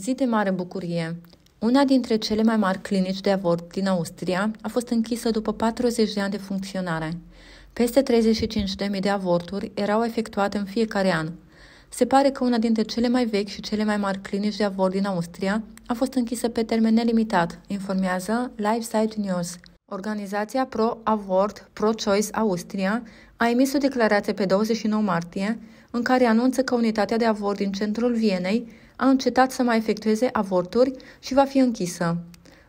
Zi de mare bucurie! Una dintre cele mai mari clinici de avort din Austria a fost închisă după 40 de ani de funcționare. Peste 35.000 de avorturi erau efectuate în fiecare an. Se pare că una dintre cele mai vechi și cele mai mari clinici de avort din Austria a fost închisă pe termen nelimitat, informează LifeSite News. Organizația Pro-Avort Pro-Choice Austria a emis o declarație pe 29 martie în care anunță că unitatea de avort din centrul Vienei a încetat să mai efectueze avorturi și va fi închisă.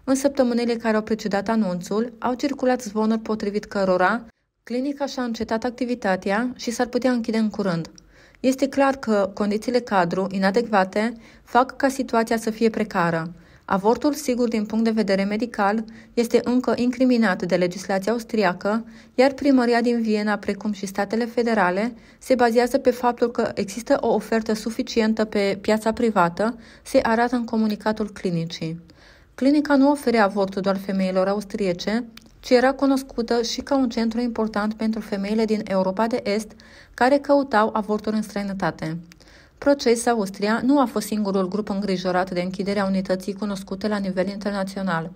În săptămânile care au precedat anunțul, au circulat zvonuri potrivit cărora clinica și-a încetat activitatea și s-ar putea închide în curând. Este clar că condițiile cadru inadecvate fac ca situația să fie precară. Avortul, sigur din punct de vedere medical, este încă incriminat de legislația austriacă, iar primăria din Viena, precum și statele federale, se bazează pe faptul că există o ofertă suficientă pe piața privată, se arată în comunicatul clinicii. Clinica nu oferea avortul doar femeilor austriece, ci era cunoscută și ca un centru important pentru femeile din Europa de Est care căutau avorturi în străinătate. Proces Austria nu a fost singurul grup îngrijorat de închiderea unității cunoscute la nivel internațional.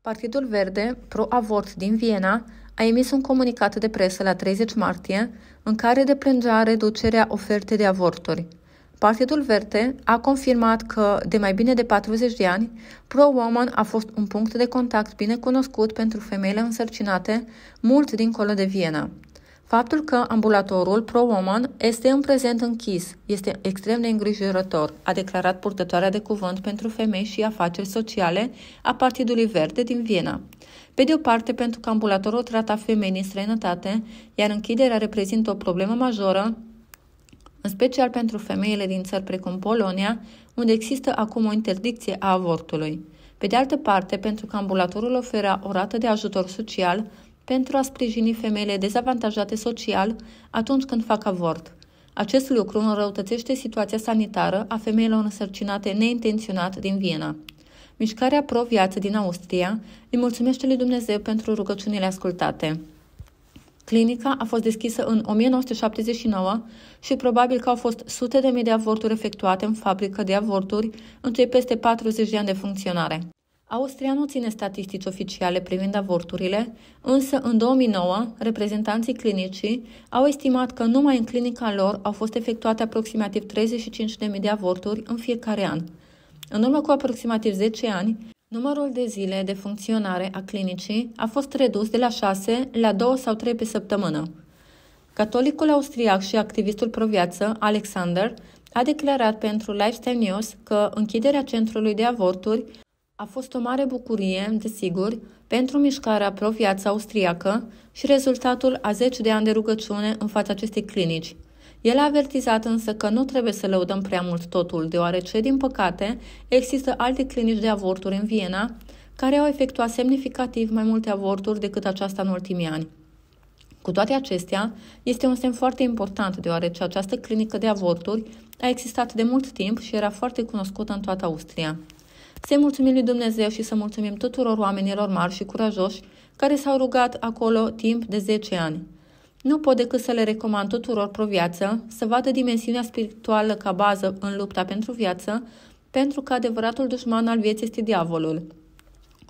Partidul Verde Pro-Avort din Viena a emis un comunicat de presă la 30 martie în care deplângea reducerea ofertei de avorturi. Partidul Verde a confirmat că, de mai bine de 40 de ani, Pro-Woman a fost un punct de contact bine cunoscut pentru femeile însărcinate, mult dincolo de Viena. Faptul că ambulatorul pro-woman este în prezent închis este extrem de îngrijorător, a declarat purtătoarea de cuvânt pentru femei și afaceri sociale a Partidului Verde din Viena. Pe de o parte, pentru că ambulatorul trata femei în străinătate, iar închiderea reprezintă o problemă majoră, în special pentru femeile din țări precum Polonia, unde există acum o interdicție a avortului. Pe de altă parte, pentru că ambulatorul oferea o rată de ajutor social, pentru a sprijini femeile dezavantajate social atunci când fac avort. Acest lucru înrăutățește situația sanitară a femeilor însărcinate neintenționat din Viena. Mișcarea Pro-Viață din Austria îi mulțumește lui Dumnezeu pentru rugăciunile ascultate. Clinica a fost deschisă în 1979 și probabil că au fost sute de mii de avorturi efectuate în fabrică de avorturi în cei peste 40 de ani de funcționare. Austria nu ține statistici oficiale privind avorturile, însă în 2009, reprezentanții clinicii au estimat că numai în clinica lor au fost efectuate aproximativ 35.000 de avorturi în fiecare an. În urmă cu aproximativ 10 ani, numărul de zile de funcționare a clinicii a fost redus de la 6 la 2 sau 3 pe săptămână. Catolicul austriac și activistul proviață Alexander a declarat pentru Lifestyle News că închiderea centrului de avorturi a fost o mare bucurie, desigur, pentru mișcarea pro-viață austriacă și rezultatul a zeci de ani de rugăciune în fața acestei clinici. El a avertizat însă că nu trebuie să lăudăm prea mult totul, deoarece, din păcate, există alte clinici de avorturi în Viena care au efectuat semnificativ mai multe avorturi decât aceasta în ultimii ani. Cu toate acestea, este un semn foarte important, deoarece această clinică de avorturi a existat de mult timp și era foarte cunoscută în toată Austria. Să-i mulțumim lui Dumnezeu și să mulțumim tuturor oamenilor mari și curajoși care s-au rugat acolo timp de 10 ani. Nu pot decât să le recomand tuturor pro viață să vadă dimensiunea spirituală ca bază în lupta pentru viață, pentru că adevăratul dușman al vieții este diavolul.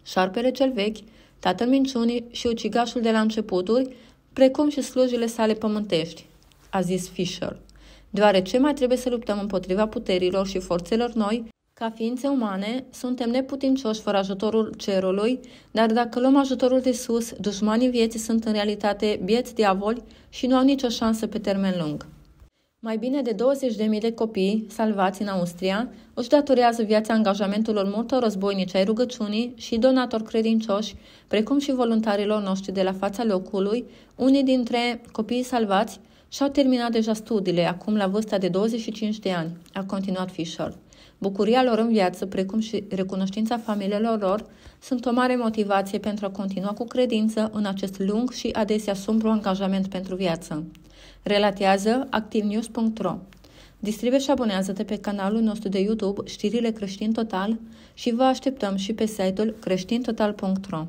Șarpele cel vechi, tatăl minciunii și ucigașul de la începuturi, precum și slujile sale pământești, a zis Fisher. Deoarece mai trebuie să luptăm împotriva puterilor și forțelor noi ca ființe umane, suntem neputincioși fără ajutorul cerului, dar dacă luăm ajutorul de sus, dușmanii vieții sunt în realitate bieți diavoli și nu au nicio șansă pe termen lung. Mai bine de 20.000 de copii salvați în Austria își datorează viața angajamentelor multor războinici ai rugăciunii și donatori credincioși, precum și voluntarilor noștri de la fața locului, unii dintre copiii salvați și-au terminat deja studiile, acum la vârsta de 25 de ani, a continuat Fischer. Bucuria lor în viață, precum și recunoștința familiilor lor, sunt o mare motivație pentru a continua cu credință în acest lung și adesea sumbru angajament pentru viață. Relatează activnews.ro Distribuie și abonează-te pe canalul nostru de YouTube Știrile Creștin Total și vă așteptăm și pe site-ul creștintotal.ro